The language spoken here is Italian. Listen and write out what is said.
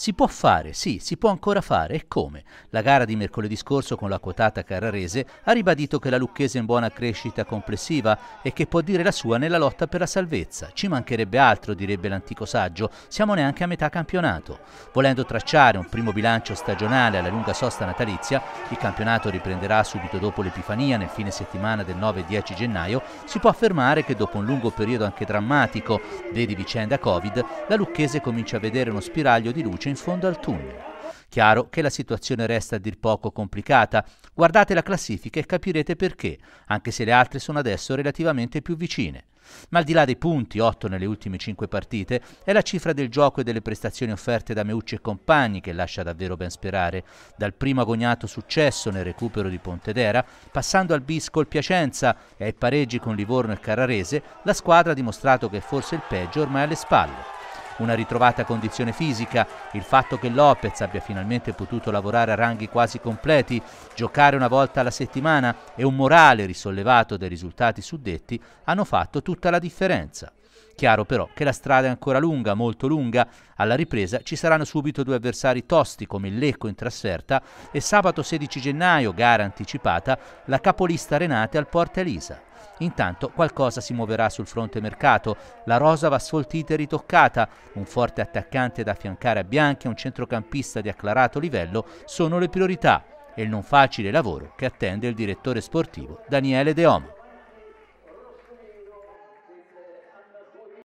Si può fare, sì, si può ancora fare, e come? La gara di mercoledì scorso con la quotata Carrarese ha ribadito che la Lucchese è in buona crescita complessiva e che può dire la sua nella lotta per la salvezza. Ci mancherebbe altro, direbbe l'antico saggio, siamo neanche a metà campionato. Volendo tracciare un primo bilancio stagionale alla lunga sosta natalizia, il campionato riprenderà subito dopo l'Epifania nel fine settimana del 9 e 10 gennaio, si può affermare che dopo un lungo periodo anche drammatico, vedi vicenda Covid, la Lucchese comincia a vedere uno spiraglio di luce in fondo al tunnel. Chiaro che la situazione resta a dir poco complicata. Guardate la classifica e capirete perché, anche se le altre sono adesso relativamente più vicine. Ma al di là dei punti, 8 nelle ultime 5 partite, è la cifra del gioco e delle prestazioni offerte da Meucci e compagni che lascia davvero ben sperare. Dal primo agognato successo nel recupero di Pontedera, passando al bis col Piacenza e ai pareggi con Livorno e Carrarese, la squadra ha dimostrato che forse il peggio ormai è alle spalle una ritrovata condizione fisica, il fatto che Lopez abbia finalmente potuto lavorare a ranghi quasi completi, giocare una volta alla settimana e un morale risollevato dai risultati suddetti hanno fatto tutta la differenza. Chiaro però che la strada è ancora lunga, molto lunga, alla ripresa ci saranno subito due avversari tosti come il Lecco in trasferta e sabato 16 gennaio, gara anticipata, la capolista Renate al Porta Elisa. Intanto qualcosa si muoverà sul fronte mercato. La rosa va sfoltita e ritoccata. Un forte attaccante da affiancare a Bianchi e un centrocampista di acclarato livello sono le priorità e il non facile lavoro che attende il direttore sportivo Daniele De Oma.